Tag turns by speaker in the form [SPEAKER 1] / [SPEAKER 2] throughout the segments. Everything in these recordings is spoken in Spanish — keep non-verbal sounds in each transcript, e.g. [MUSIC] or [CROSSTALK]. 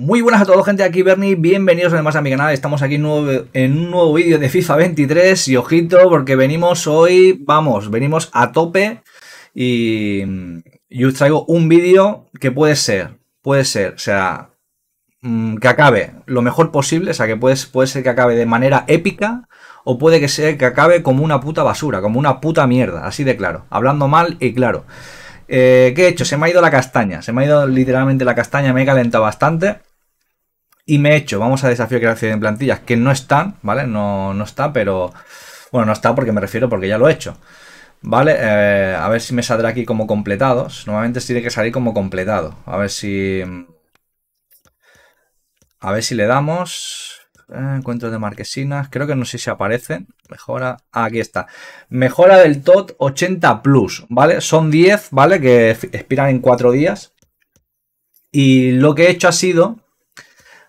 [SPEAKER 1] Muy buenas a todos gente, aquí Bernie, bienvenidos además a mi canal, estamos aquí en un nuevo vídeo de FIFA 23 y ojito porque venimos hoy, vamos, venimos a tope y, yo os traigo un vídeo que puede ser, puede ser, o sea, mm, que acabe lo mejor posible, o sea, que puede, puede ser que acabe de manera épica o puede que sea que acabe como una puta basura, como una puta mierda, así de claro, hablando mal y claro. Eh, ¿Qué he hecho? Se me ha ido la castaña. Se me ha ido literalmente la castaña. Me he calentado bastante. Y me he hecho, vamos a desafío creación en plantillas, que no están, ¿vale? No, está, pero... Bueno, no está porque me refiero porque ya lo he hecho. ¿Vale? Eh, a ver si me saldrá aquí como completados. Normalmente tiene que salir como completado. A ver si... A ver si le damos... Encuentro encuentros de marquesinas. Creo que no sé si aparecen. Mejora. Ah, aquí está. Mejora del TOT 80 Plus, ¿vale? Son 10, ¿vale? Que expiran en 4 días. Y lo que he hecho ha sido.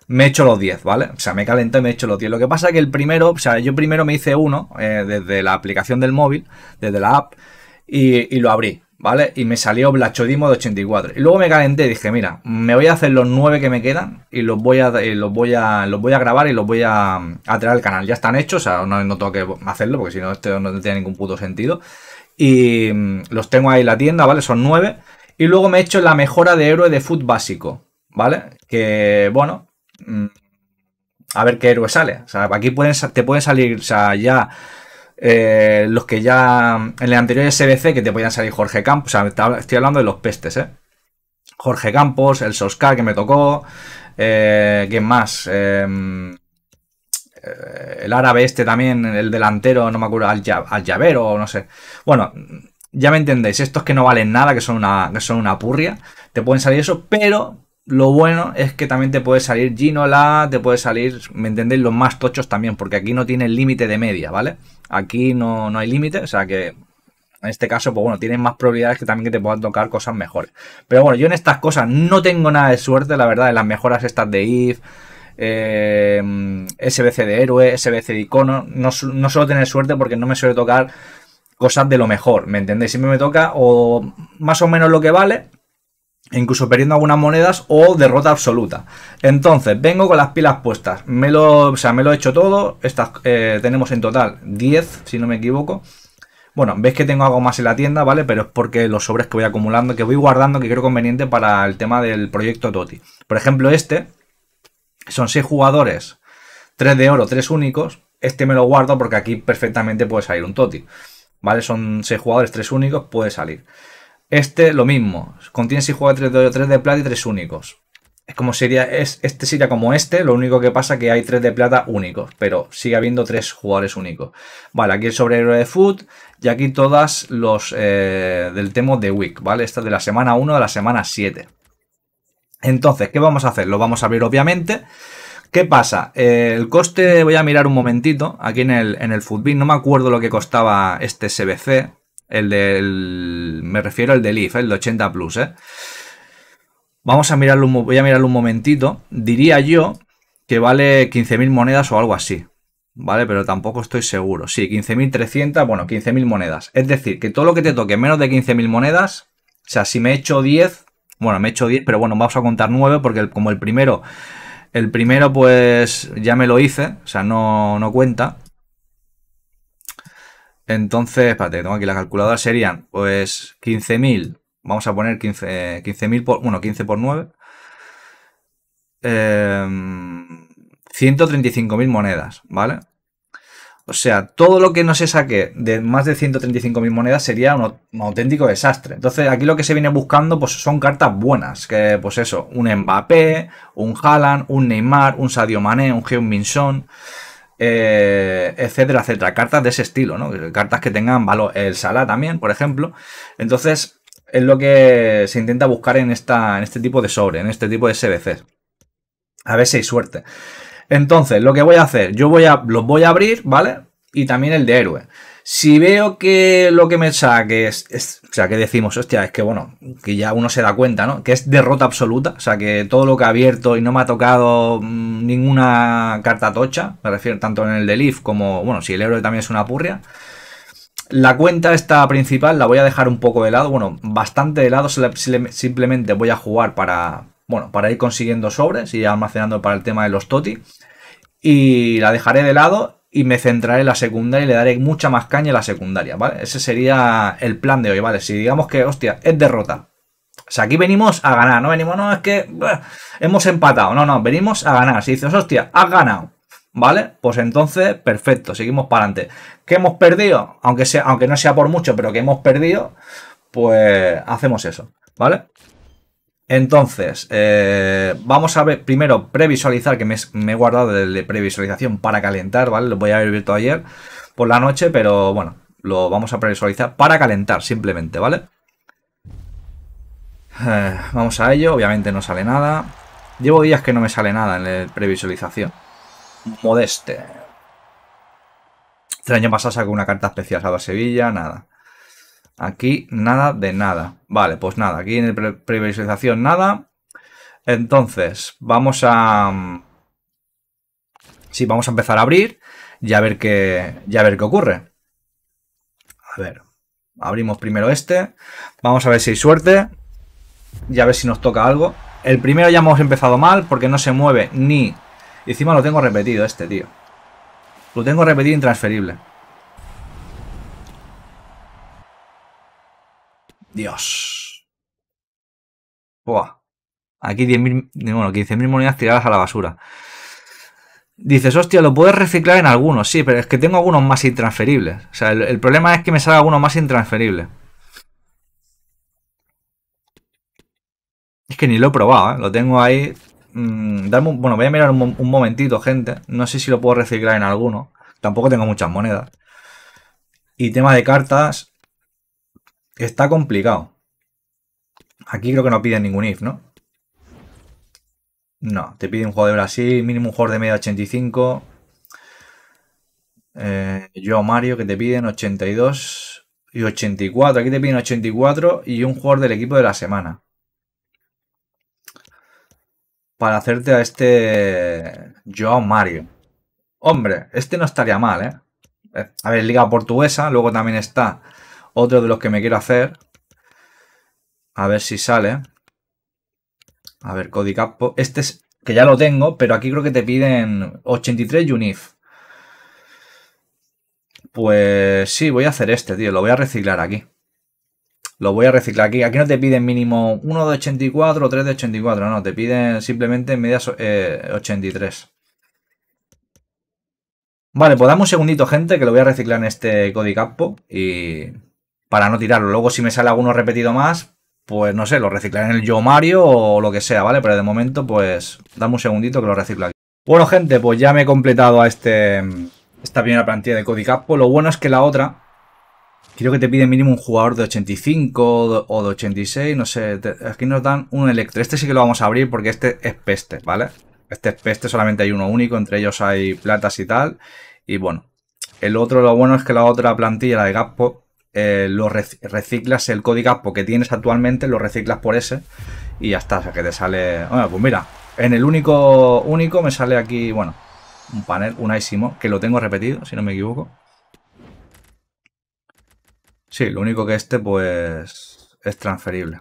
[SPEAKER 1] Me he hecho los 10, ¿vale? O sea, me he calentado y me he hecho los 10. Lo que pasa es que el primero, o sea, yo primero me hice uno eh, desde la aplicación del móvil, desde la app y, lo abrí, ¿vale? Y me salió Blachodimo de 84. Y luego me calenté y dije, mira, me voy a hacer los nueve que me quedan y los voy a, los voy a, los voy a grabar y los voy a, traer al canal. Ya están hechos, o sea, no, tengo que hacerlo porque si no, esto no tiene ningún puto sentido. Y mm, los tengo ahí en la tienda, ¿vale? Son nueve. Y luego me he hecho la mejora de héroe de foot básico, ¿vale? Que, bueno, mm, a ver qué héroe sale. O sea, aquí te puede salir, o sea, ya eh, los que ya en el anterior SBC que te podían salir Jorge Campos, o sea, estoy hablando de los pestes, ¿eh? Jorge Campos, el Soscar que me tocó, eh, ¿quién más? Em, eh, el árabe este también, el delantero, no me acuerdo, al, al llavero, no sé. Bueno, ya me entendéis, estos que no valen nada, que son una, que son una purria, te pueden salir eso, pero lo bueno es que también te puede salir Ginola, te puede salir, ¿me entendéis? Los más tochos también, porque aquí no tiene límite de media, ¿vale? Aquí no, no hay límite, o sea que en este caso, pues bueno, tienes más probabilidades que también que te puedan tocar cosas mejores. Pero bueno, yo en estas cosas no tengo nada de suerte, la verdad, en las mejoras estas de IF, eh, SBC de héroe, SBC de icono, no, no suelo tener suerte porque no me suele tocar cosas de lo mejor, ¿me entendéis? Siempre me toca o más o menos lo que vale incluso perdiendo algunas monedas o derrota absoluta. Entonces, vengo con las pilas puestas. Me lo, o sea, me lo he hecho todo. Estas eh, tenemos en total 10, si no me equivoco. Bueno, ves que tengo algo más en la tienda, ¿vale? Pero es porque los sobres que voy acumulando, que voy guardando, que creo conveniente para el tema del proyecto Toti. Por ejemplo, este son 6 jugadores, 3 de oro, 3 únicos. Este me lo guardo porque aquí perfectamente puede salir un Toti. ¿Vale? Son 6 jugadores, 3 únicos, puede salir. Este lo mismo. Contiene 6 jugadores 3 de 3 de plata y 3 únicos. Es como sería, este sería como este, lo único que pasa es que hay 3 de plata únicos, pero sigue habiendo 3 jugadores únicos. Vale, aquí el sobrehéroe de Foot y aquí todas los eh, del tema de Week, ¿vale? Esta de la semana 1 a la semana 7. Entonces, ¿qué vamos a hacer? Lo vamos a abrir obviamente. ¿Qué pasa? Eh, el coste, voy a mirar un momentito, aquí en el, en el Footbin, no me acuerdo lo que costaba este SBC, el del. Me refiero al del IF, ¿eh? el de 80 Plus, ¿eh? Vamos a mirarlo, voy a mirarlo un momentito. Diría yo que vale 15.000 monedas o algo así. ¿Vale? Pero tampoco estoy seguro. Sí, 15.300, bueno, 15.000 monedas. Es decir, que todo lo que te toque menos de 15.000 monedas, o sea, si me he hecho 10, bueno, me he hecho 10, pero bueno, vamos a contar 9 porque como el primero, el primero pues ya me lo hice, o sea, no, no cuenta. Entonces, espérate, tengo aquí la calculadora, serían pues 15.000, vamos a poner 15.000 eh, por, bueno, 15 por 9, 135.000 em, monedas, ¿vale? O sea, todo lo que no se saque de más de 135.000 monedas sería un, auténtico desastre. Entonces, aquí lo que se viene buscando pues, son cartas buenas. Que, pues eso, un Mbappé, un Haaland, un Neymar, un Sadio Mané, un Heung-Min eh, etcétera, etcétera. Cartas de ese estilo, ¿no? Cartas que tengan valor. El sala también, por ejemplo. Entonces, es lo que se intenta buscar en, esta, en este tipo de sobre, en este tipo de SBCs. A ver si hay suerte. Entonces, lo que voy a hacer, yo voy a, los voy a abrir, ¿vale? Y también el de héroe. Si veo que lo que me saque es, O sea, que decimos, hostia, es que bueno, que ya uno se da cuenta, ¿no? Que es derrota absoluta. O sea, que todo lo que ha abierto y no me ha tocado mm, ninguna carta tocha, me refiero tanto en el de Leaf como, bueno, si el héroe también es una purria. La cuenta esta principal la voy a dejar un poco de lado, bueno, bastante de lado, simplemente voy a jugar para, bueno, para ir consiguiendo sobres y almacenando para el tema de los toti. Y la dejaré de lado y me centraré en la secundaria y le daré mucha más caña a la secundaria, ¿vale? Ese sería el plan de hoy, ¿vale? Si digamos que, hostia, es derrota. O sea, aquí venimos a ganar, no venimos, no, es que hemos empatado, no, no, venimos a ganar. Si dices, hostia, has ganado, ¿vale? Pues entonces, perfecto, seguimos para adelante. ¿Qué hemos perdido? Aunque, sea, aunque no sea por mucho, pero que hemos perdido, pues hacemos eso, ¿vale? Entonces, eh, vamos a ver primero previsualizar, que me, he guardado el de previsualización para calentar, ¿vale? Lo voy a haber visto ayer por la noche, pero bueno, lo vamos a previsualizar para calentar simplemente, ¿vale? Eh, vamos a ello, obviamente no sale nada. Llevo días que no me sale nada en la previsualización. Modeste. El año pasado saco una carta especial a Sevilla, nada. Aquí nada de nada. Vale, pues nada, aquí en el previsualización nada. Entonces, vamos a... Sí, vamos a empezar a abrir y a ver qué, ya ver qué ocurre. A ver, abrimos primero este. Vamos a ver si hay suerte ya a ver si nos toca algo. El primero ya hemos empezado mal porque no se mueve ni... Y Encima lo tengo repetido este, tío. Lo tengo repetido intransferible. Dios. Buah. Aquí 10.000, bueno, 15.000 monedas tiradas a la basura. Dices, hostia, lo puedes reciclar en algunos, sí, pero es que tengo algunos más intransferibles. O sea, el, problema es que me salga algunos más intransferible. Es que ni lo he probado, ¿eh? Lo tengo ahí. Mm, bueno, voy a mirar un, un, momentito, gente. No sé si lo puedo reciclar en alguno. Tampoco tengo muchas monedas. Y tema de cartas. Está complicado. Aquí creo que no piden ningún if, ¿no? No, te piden un jugador de Brasil, mínimo un jugador de media 85. Eh, yo, Mario, que te piden 82 y 84. Aquí te piden 84 y un jugador del equipo de la semana. Para hacerte a este Joao Mario. Hombre, este no estaría mal, ¿eh? ¿eh? A ver, Liga Portuguesa, luego también está otro de los que me quiero hacer. A ver si sale. A ver, codicapo Este es que ya lo tengo, pero aquí creo que te piden 83 UNIF. Pues sí, voy a hacer este, tío. Lo voy a reciclar aquí. Lo voy a reciclar aquí. Aquí no te piden mínimo 1 de 84 o 3 de 84. No, te piden simplemente medias eh, 83. Vale, pues dame un segundito, gente, que lo voy a reciclar en este codicapo y para no tirarlo. Luego, si me sale alguno repetido más, pues no sé, lo reciclaré en el Yo Mario o lo que sea, ¿vale? Pero de momento, pues, dame un segundito que lo reciclo aquí. Bueno, gente, pues ya me he completado a este, esta primera plantilla de Cody Capo Lo bueno es que la otra, creo que te pide mínimo un jugador de 85 o de 86, no sé. aquí nos dan un electro. Este sí que lo vamos a abrir porque este es peste, ¿vale? Este es peste, solamente hay uno único, entre ellos hay platas y tal. Y bueno, el otro, lo bueno es que la otra plantilla, la de Gaspo, eh, lo reciclas el código porque que tienes actualmente, lo reciclas por ese y ya está, o sea que te sale... Bueno, pues mira, en el único único me sale aquí, bueno, un panel, un que lo tengo repetido, si no me equivoco. Sí, lo único que este pues es transferible.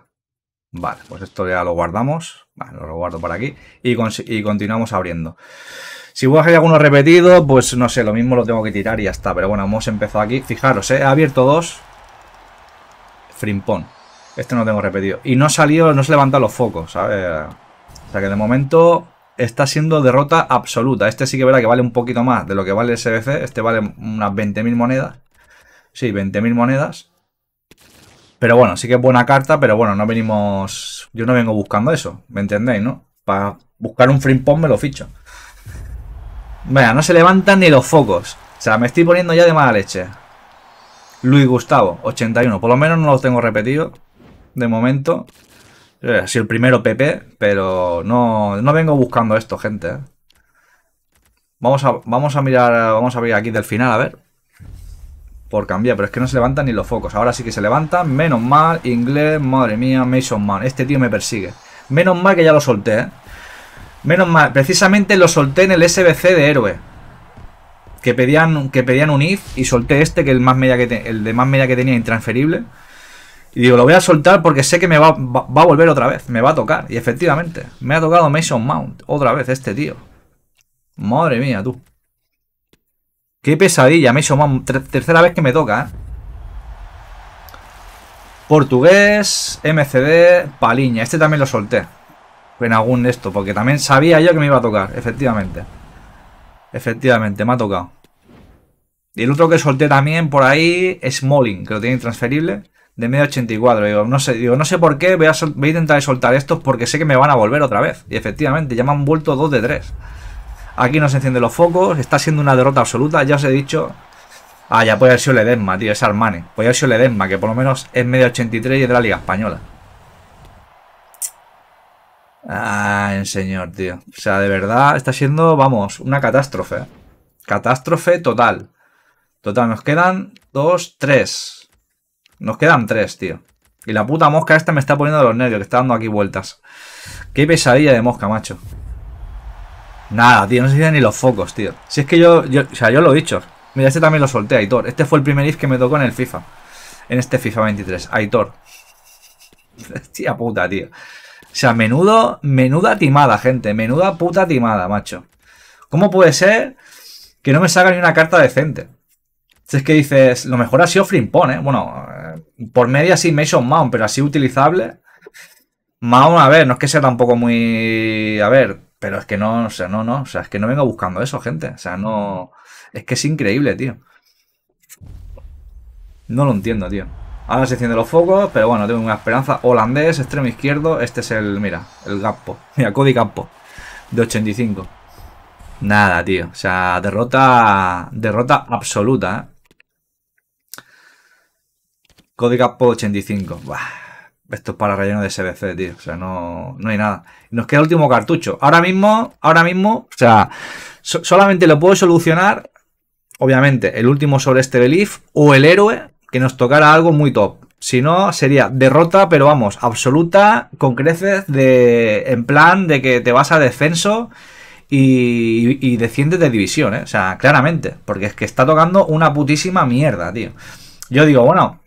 [SPEAKER 1] Vale, pues esto ya lo guardamos. lo guardo por aquí y continuamos abriendo. Si vos hay alguno repetido, pues no sé, lo mismo lo tengo que tirar y ya está. Pero bueno, hemos empezado aquí. Fijaros, ¿eh? he abierto dos. Frimpón. Este no lo tengo repetido. Y no salió, no se levantan los focos, ¿sabes? O sea que de momento está siendo derrota absoluta. Este sí que verá que vale un poquito más de lo que vale el SBC. Este vale unas 20.000 monedas. Sí, 20.000 monedas. Pero bueno, sí que es buena carta, pero bueno, no venimos... Yo no vengo buscando eso, ¿me entendéis, no? Para buscar un frimpón me lo ficho. Vaya, no se levantan ni los focos. O sea, me estoy poniendo ya de mala leche. Luis Gustavo, 81. Por lo menos no los tengo repetido. De momento. Ha eh, si el primero PP, pero no, no vengo buscando esto, gente. Eh. Vamos, a, vamos a mirar, vamos a ver aquí del final, a ver. Por cambiar, pero es que no se levantan ni los focos. Ahora sí que se levantan. Menos mal, inglés, madre mía, Mason Man. Este tío me persigue. Menos mal que ya lo solté, ¿eh? Menos mal, precisamente lo solté en el SBC de héroe. Que pedían, que pedían un if y solté este, que, el, el de más media que tenía intransferible. Y digo, lo voy a soltar porque sé que me va, a volver otra vez, me va a tocar. Y efectivamente, me ha tocado Mason Mount otra vez este tío. Madre mía, tú. Qué pesadilla, Mason Mount. tercera vez que me toca, ¿eh? Portugués, MCD, Paliña. Este también lo solté en algún esto, porque también sabía yo que me iba a tocar, efectivamente. Efectivamente, me ha tocado. Y el otro que solté también por ahí es Molling, que lo tiene transferible, de medio 84. Digo, no sé, digo, no sé por qué, voy a, intentar soltar estos porque sé que me van a volver otra vez. Y efectivamente, ya me han vuelto dos de tres. Aquí no se encienden los focos, está siendo una derrota absoluta, ya os he dicho. Ah, ya puede haber sido Ledesma, tío, es Armani. Puede haber sido Ledesma, que por lo menos es medio 83 y es de la Liga Española. Ay, señor, tío. O sea, de verdad, está siendo, vamos, una catástrofe. Catástrofe total. Total, nos quedan dos, tres. Nos quedan tres, tío. Y la puta mosca esta me está poniendo los nervios, que está dando aquí vueltas. Qué pesadilla de mosca, macho. Nada, tío, no se ven ni los focos, tío. Si es que yo, yo, o sea, yo lo he dicho. Mira, este también lo solté, Aitor. Este fue el primer if que me tocó en el FIFA. En este FIFA 23, Aitor. [LAUGHS] Hostia puta, tío. O sea, menudo, menuda timada, gente. Menuda puta timada, macho. ¿Cómo puede ser que no me salga ni una carta decente? Si es que dices, lo mejor ha sido Frimpon, ¿eh? Bueno, eh, por media sí Mason Mount, pero así utilizable. Mount, a ver, no es que sea tampoco muy... A ver, pero es que no, o sea, no, no. O sea, es que no vengo buscando eso, gente. O sea, no... Es que es increíble, tío. No lo entiendo, tío. Ahora se encienden los focos, pero bueno, tengo una esperanza. Holandés, extremo izquierdo. Este es el, mira, el gappo. [LAUGHS] Mira, Cody Campo De 85. Nada, tío. O sea, derrota. Derrota absoluta, ¿eh? Cody Gappo 85. Esto es para relleno de SBC, tío. O sea, no, no hay nada. Nos queda el último cartucho. Ahora mismo, ahora mismo, o sea, solamente lo puedo solucionar, obviamente, el último sobre este belief o el héroe que nos tocara algo muy top. Si no, sería derrota, pero vamos, absoluta, con creces, de, en plan de que te vas a descenso y, y, desciendes de división, ¿eh? O sea, claramente, porque es que está tocando una putísima mierda, tío. Yo digo, bueno,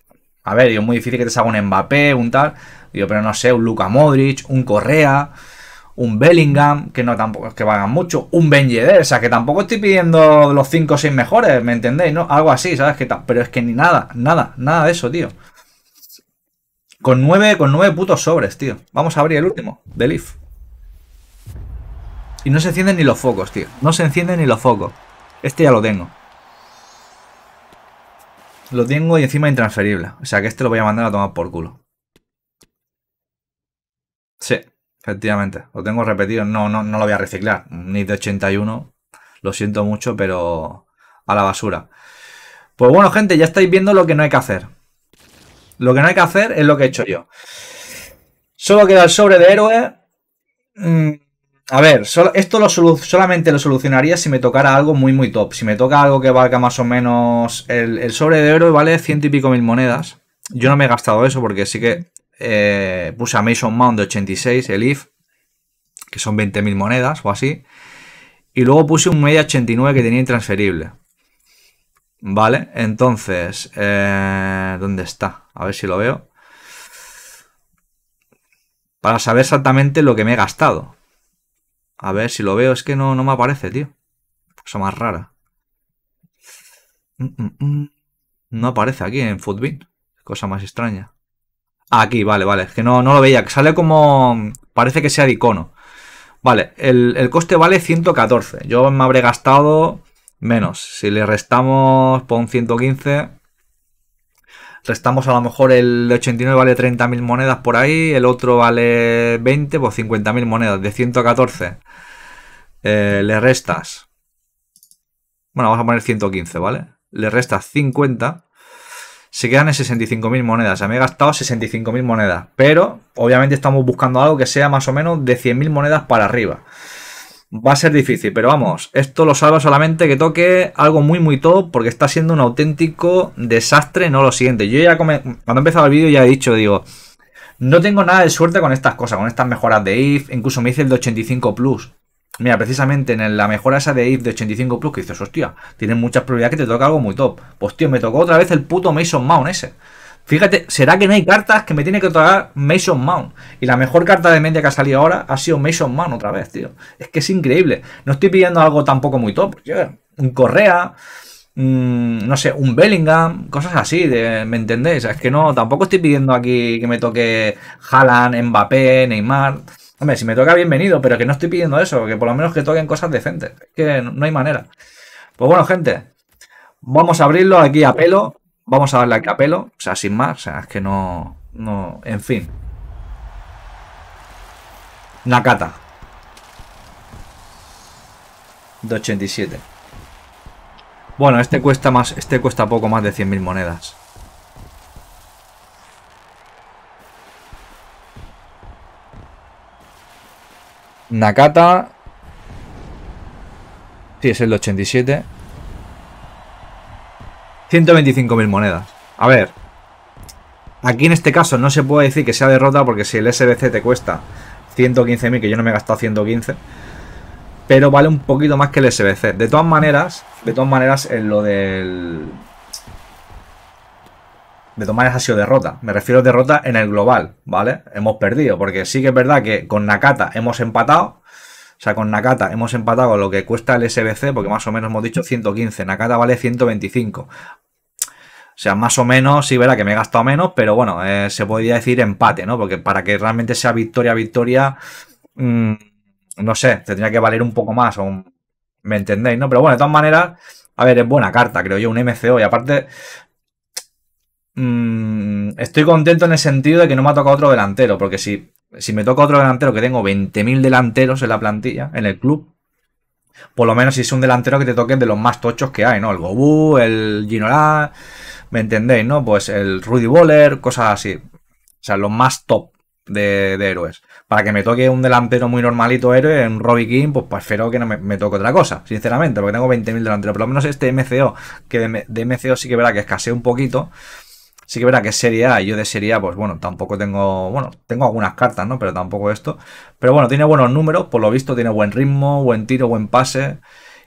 [SPEAKER 1] a ver, es muy difícil que te salga un Mbappé, un tal, digo, pero no sé, un Luka Modric, un Correa un Bellingham, que no tampoco es que valgan mucho, un Ben Yedder, o sea, que tampoco estoy pidiendo los 5 o 6 mejores, ¿me entendéis? ¿No? Algo así, ¿sabes? Que pero es que ni nada, nada, nada de eso, tío. Con 9, con 9 putos sobres, tío. Vamos a abrir el último, de Leaf. Y no se encienden ni los focos, tío. No se encienden ni los focos. Este ya lo tengo. Lo tengo y encima intransferible. O sea que este lo voy a mandar a tomar por culo. Sí. Efectivamente, lo tengo repetido, no, no, lo voy a reciclar. Ni de 81, lo siento mucho, pero a la basura. Pues bueno, gente, ya estáis viendo lo que no hay que hacer. Lo que no hay que hacer es lo que he hecho yo. Solo queda el sobre de héroe. Mm, a ver, esto lo solamente lo solucionaría si me tocara algo muy, muy top. Si me toca algo que valga más o menos... El, el sobre de héroe vale ciento y pico mil monedas. Yo no me he gastado eso porque sí que eh, puse a Mason Mount de 86, el IF, que son 20.000 monedas o así. Y luego puse un media 89 que tenía intransferible. Vale, entonces, eh, ¿dónde está? A ver si lo veo. Para saber exactamente lo que me he gastado. A ver si lo veo, es que no, no me aparece, tío. Cosa más rara. Mm, mm, mm. No aparece aquí en Footbin. Cosa más extraña. Aquí, vale, vale. Es que no, no lo veía. Que sale como... Parece que sea de icono. Vale, el, coste vale 114. Yo me habré gastado menos. Si le restamos pon 115... Restamos a lo mejor el 89 vale 30.000 monedas por ahí. El otro vale 20, pues 50.000 monedas. De 114. Eh, le restas... Bueno, vamos a poner 115, ¿vale? Le restas 50 se quedan en 65.000 monedas. ya me he gastado 65.000 monedas. Pero, obviamente, estamos buscando algo que sea más o menos de 100.000 monedas para arriba. Va a ser difícil, pero vamos, esto lo salva solamente que toque algo muy muy top porque está siendo un auténtico desastre, no lo siguiente. Yo ya cuando he empezado el vídeo ya he dicho, digo, no tengo nada de suerte con estas cosas, con estas mejoras de IF, incluso me hice el de 85 Plus. Mira, precisamente en la mejora esa de IF de 85 Plus, que dices, hostia, tienes muchas probabilidades que te toque algo muy top. Pues tío, me tocó otra vez el puto Mason Mount ese. Fíjate, ¿será que no hay cartas que me tiene que tocar Mason Mount? Y la mejor carta de media que ha salido ahora ha sido Mason Mount otra vez, tío. Es que es increíble. No estoy pidiendo algo tampoco muy top. Un Correa, mm, no sé, un Bellingham, cosas así, de, ¿me entendéis? Es que no, tampoco estoy pidiendo aquí que me toque Haaland, Mbappé, Neymar Hombre, si me toca, bienvenido, pero que no estoy pidiendo eso, que por lo menos que toquen cosas decentes. que no hay manera. Pues bueno, gente, vamos a abrirlo aquí a pelo. Vamos a darle aquí a pelo, o sea, sin más, o sea, es que no. No, en fin. Nakata. De 87. Bueno, este cuesta más, este cuesta poco más de 100.000 monedas. Nakata. Sí, es el 87. 125.000 monedas. A ver. Aquí en este caso no se puede decir que sea derrota porque si el SBC te cuesta 115.000, que yo no me he gastado 115, pero vale un poquito más que el SBC. De todas maneras, de todas maneras, en lo del de todas ha sido derrota. Me refiero a derrota en el global, ¿vale? Hemos perdido, porque sí que es verdad que con Nakata hemos empatado. O sea, con Nakata hemos empatado lo que cuesta el SBC, porque más o menos hemos dicho 115. Nakata vale 125. O sea, más o menos, sí, verá que me he gastado menos, pero bueno, eh, se podría decir empate, ¿no? Porque para que realmente sea victoria, victoria, mm, no sé, tendría que valer un poco más, ¿me entendéis, no? Pero bueno, de todas maneras, a ver, es buena carta, creo yo, un MCO, y aparte, Mm, estoy contento en el sentido de que no me ha tocado otro delantero, porque si, si me toca otro delantero, que tengo 20.000 delanteros en la plantilla, en el club, por lo menos si es un delantero que te toque de los más tochos que hay, ¿no? El Gobu, el Ginola, ¿me entendéis, no? Pues el Rudy Boller, cosas así. O sea, los más top de, héroes. Para que me toque un delantero muy normalito héroe, un Robbie King, pues prefiero que no me, toque otra cosa, sinceramente, porque tengo 20.000 delanteros. Por lo menos este MCO, que de, MCO sí que verá que escasea un poquito, Sí que verá que Serie A, yo de Serie A, pues bueno, tampoco tengo, bueno, tengo algunas cartas, ¿no? Pero tampoco esto. Pero bueno, tiene buenos números, por lo visto tiene buen ritmo, buen tiro, buen pase.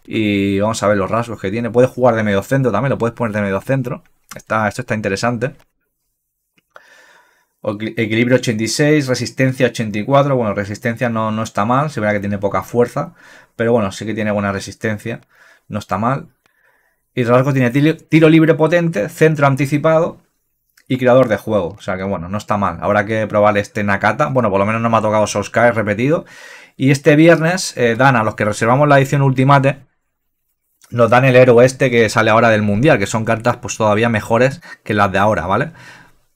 [SPEAKER 1] Y vamos a ver los rasgos que tiene. Puede jugar de medio centro también, lo puedes poner de medio centro. Está, esto está interesante. Equilibrio 86, resistencia 84. Bueno, resistencia no, no está mal. Se verá que tiene poca fuerza. Pero bueno, sí que tiene buena resistencia. No está mal. Y rasgo tiene tiro libre potente, centro anticipado, y creador de juego. O sea que bueno, no está mal. Habrá que probar este Nakata. Bueno, por lo menos no me ha tocado Sky repetido. Y este viernes eh, dan a los que reservamos la edición Ultimate. Nos dan el héroe este que sale ahora del mundial, que son cartas pues todavía mejores que las de ahora, ¿vale?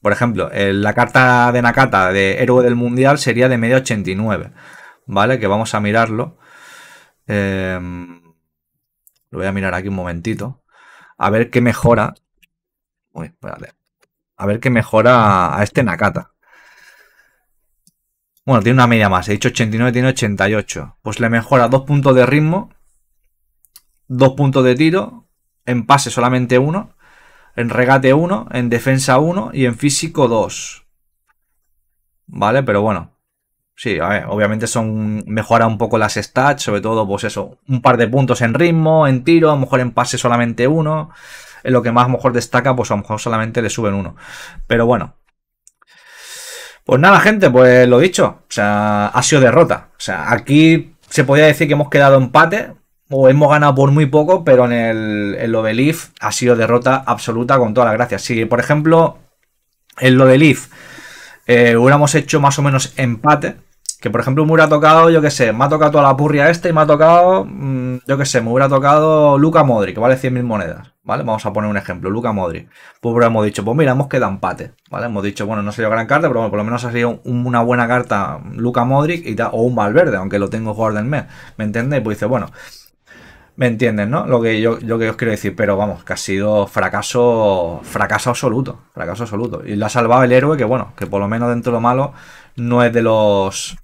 [SPEAKER 1] Por ejemplo, la carta de Nakata de héroe del mundial sería de media 89, ¿vale? Que vamos a mirarlo. Em, lo voy a mirar aquí un momentito. A ver qué mejora. Uy, espérate. Pues, a ver qué mejora a este Nakata. Bueno, tiene una media más. He dicho 89, tiene 88. Pues le mejora dos puntos de ritmo, Dos puntos de tiro, en pase solamente uno. en regate uno. en defensa uno. y en físico dos. ¿Vale? Pero bueno. Sí, a ver, obviamente son mejora un poco las stats, sobre todo pues eso, un par de puntos en ritmo, en tiro, a lo mejor en pase solamente uno en lo que más a lo mejor destaca, pues a lo mejor solamente le suben uno. Pero bueno. Pues nada, gente, pues lo dicho. O sea, ha sido derrota. O sea, aquí se podría decir que hemos quedado empate. O hemos ganado por muy poco, pero en el, lo de Leaf ha sido derrota absoluta con toda la gracia. Si, por ejemplo, en lo de Leaf eh, hubiéramos hecho más o menos empate, que por ejemplo, me hubiera tocado, yo qué sé, me ha tocado toda la purria este y me ha tocado, mm, yo qué sé, me hubiera tocado Luca Modric, que vale 100.000 monedas, ¿vale? Vamos a poner un ejemplo, Luca Modric. Pues hemos dicho, pues mira, hemos quedado empate, ¿vale? Hemos dicho, bueno, no sido gran carta, pero bueno, por lo menos ha sido una buena carta Luca Modric y tal, o un Valverde, aunque lo tengo jugador del mes, ¿me entiendes? pues dice, bueno, ¿Me entienden no? Lo que yo, lo que os quiero decir, pero vamos, que ha sido fracaso, fracaso absoluto, fracaso absoluto. Y lo ha salvado el héroe, que bueno, que por lo menos dentro de lo malo no es de los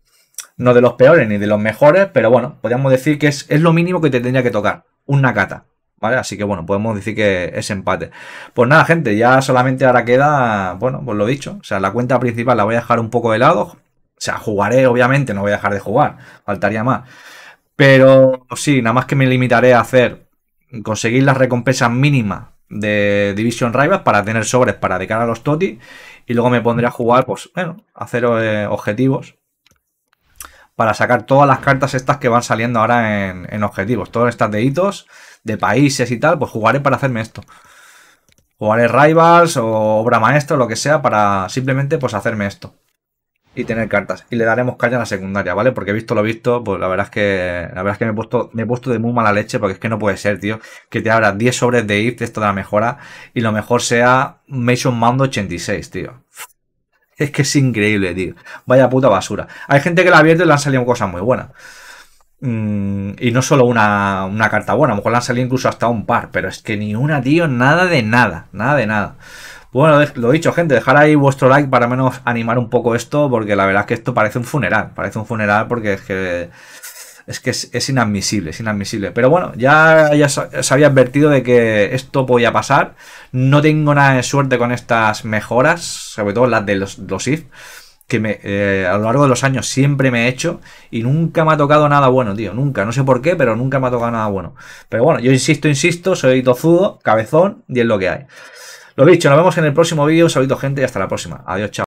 [SPEAKER 1] no de los peores ni de los mejores, pero bueno, podríamos decir que es, lo mínimo que te tendría que tocar. una cata ¿Vale? Así que bueno, podemos decir que es empate. Pues nada, gente, ya solamente ahora queda, bueno, pues lo dicho. O sea, la cuenta principal la voy a dejar un poco de lado. O sea, jugaré, obviamente, no voy a dejar de jugar. Faltaría más. Pero sí, nada más que me limitaré a hacer, conseguir las recompensas mínimas de Division Rivals para tener sobres para de cara a los TOTI. Y luego me pondré a jugar, pues bueno, a hacer eh, objetivos para sacar todas las cartas estas que van saliendo ahora en, objetivos. Todas estas de hitos, de países y tal, pues jugaré para hacerme esto. Jugaré Rivals o Obra Maestra, lo que sea, para simplemente pues hacerme esto. Y tener cartas. Y le daremos caña a la secundaria, ¿vale? Porque he visto lo visto, pues la verdad es que. La verdad es que me he puesto, de muy mala leche. Porque es que no puede ser, tío. Que te abra 10 sobres de IF de esto de la mejora. Y lo mejor sea Mason Mando 86, tío. Es que es increíble, tío. Vaya puta basura. Hay gente que la ha abierto y le han salido cosas muy buenas. Mm, y no solo una, una, carta buena, a lo mejor le han salido incluso hasta un par, pero es que ni una, tío, nada de nada, nada de nada. Bueno, lo dicho, gente, dejar ahí vuestro like para menos animar un poco esto, porque la verdad es que esto parece un funeral, parece un funeral porque es que es que es, inadmisible, es inadmisible. Pero bueno, ya, ya se había advertido de que esto podía pasar. No tengo nada de suerte con estas mejoras, sobre todo las de los, los IF, que me, eh, a lo largo de los años siempre me he hecho y nunca me ha tocado nada bueno, tío. Nunca, no sé por qué, pero nunca me ha tocado nada bueno. Pero bueno, yo insisto, insisto, soy tozudo, cabezón y es lo que hay. Lo dicho, nos vemos en el próximo vídeo. Saludos, gente, y hasta la próxima. Adiós, chao.